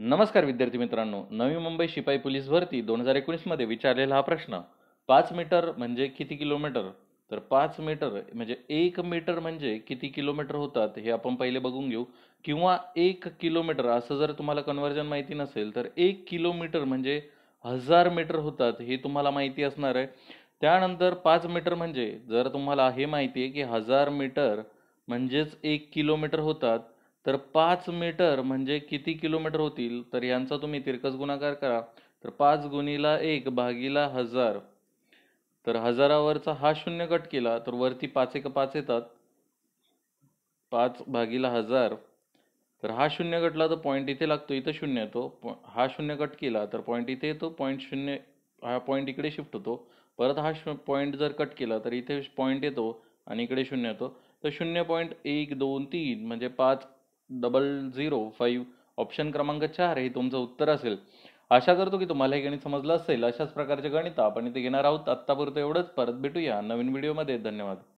नमस्कार विद्यार्थी मित्रांनो नवी मुंबई शिपाई पोलीस भरती दोन हजार एकोणीसमध्ये विचारलेला हा प्रश्न पाच मीटर म्हणजे किती किलोमीटर तर पाच मीटर म्हणजे एक मीटर म्हणजे किती किलोमीटर होतात हे आपण पहिले बघून घेऊ किंवा एक किलोमीटर असं जर तुम्हाला कन्व्हर्जन माहिती नसेल तर एक किलोमीटर म्हणजे हजार मीटर होतात हे तुम्हाला माहिती असणार आहे त्यानंतर पाच मीटर म्हणजे जर तुम्हाला हे माहिती आहे की हजार मीटर म्हणजेच एक किलोमीटर होतात तर पाच मीटर म्हणजे किती किलोमीटर होतील तर यांचा तुम्ही तिरकस गुणाकार करा तर पाच गुणीला एक भागीला हजार तर हजारावरचा हा शून्य कट केला तर वरती पाच एक पाच येतात पाच भागीला हजार तर हा शून्य कटला तर पॉईंट इथे लागतो इथं शून्य येतो हा शून्य कट केला तर पॉईंट इथे येतो पॉईंट शून्य हा पॉईंट इकडे शिफ्ट होतो परत हा शु पॉईंट जर कट केला तर इथे पॉईंट येतो आणि इकडे शून्य येतो तर शून्य पॉईंट एक दोन तीन म्हणजे पाच डबल झिरो फाईव्ह ऑप्शन क्रमांक चार हे तुमचं उत्तर असेल आशा करतो की तुम्हाला हे गणित समजलं असेल अशाच प्रकारचे गणित आपण इथे घेणार आहोत आत्तापुरतं एवढंच परत भेटूया नवीन व्हिडिओमध्ये धन्यवाद